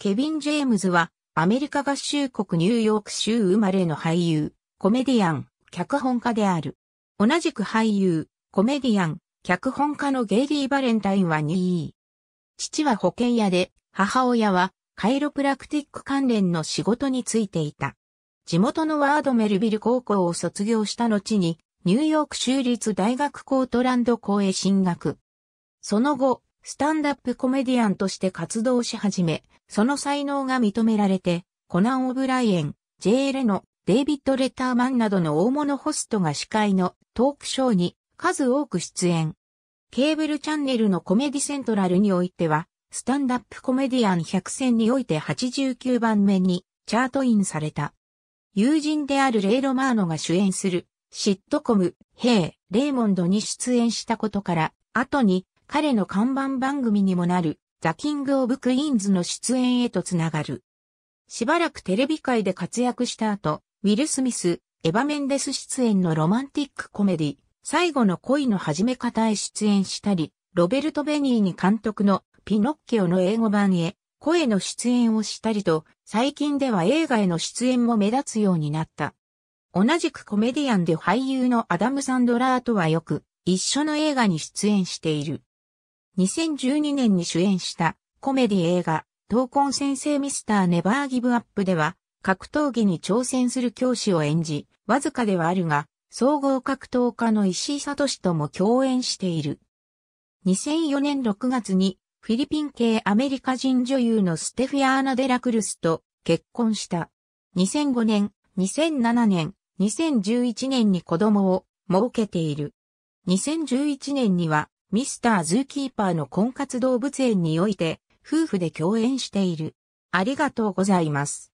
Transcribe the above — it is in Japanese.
ケビン・ジェームズは、アメリカ合衆国ニューヨーク州生まれの俳優、コメディアン、脚本家である。同じく俳優、コメディアン、脚本家のゲイリー・バレンタインは2位。父は保険屋で、母親はカイロプラクティック関連の仕事についていた。地元のワードメルビル高校を卒業した後に、ニューヨーク州立大学コートランド校へ進学。その後、スタンダップコメディアンとして活動し始め、その才能が認められて、コナン・オブライエン、J・ レノ、デイビッド・レッターマンなどの大物ホストが司会のトークショーに数多く出演。ケーブルチャンネルのコメディセントラルにおいては、スタンダップコメディアン100選において89番目にチャートインされた。友人であるレイ・ロマーノが主演するシットコム、ヘイ・レイモンドに出演したことから、後に彼の看板番組にもなる、ザ・キング・オブ・クイーンズの出演へとつながる。しばらくテレビ界で活躍した後、ウィル・スミス、エヴァ・メンデス出演のロマンティックコメディ、最後の恋の始め方へ出演したり、ロベルト・ベニーに監督のピノッケオの英語版へ声の出演をしたりと、最近では映画への出演も目立つようになった。同じくコメディアンで俳優のアダム・サンドラーとはよく、一緒の映画に出演している。2012年に主演したコメディ映画、闘魂先生ミスターネバーギブアップでは、格闘技に挑戦する教師を演じ、わずかではあるが、総合格闘家の石井聡とも共演している。2004年6月にフィリピン系アメリカ人女優のステフィアーナ・デラクルスと結婚した。2005年、2007年、2011年に子供を設けている。2011年にはミスターズーキーパーの婚活動物園において、夫婦で共演している。ありがとうございます。